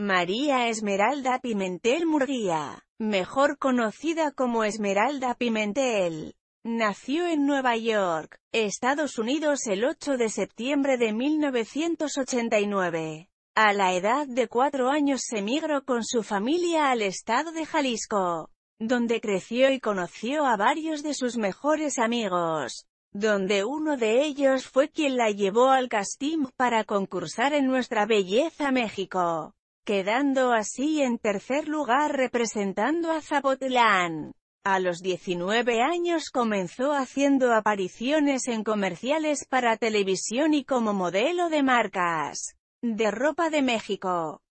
María Esmeralda Pimentel Murguía, mejor conocida como Esmeralda Pimentel, nació en Nueva York, Estados Unidos el 8 de septiembre de 1989. A la edad de cuatro años se migró con su familia al estado de Jalisco, donde creció y conoció a varios de sus mejores amigos donde uno de ellos fue quien la llevó al casting para concursar en Nuestra Belleza México quedando así en tercer lugar representando a Zapotlán. A los 19 años comenzó haciendo apariciones en comerciales para televisión y como modelo de marcas de ropa de México.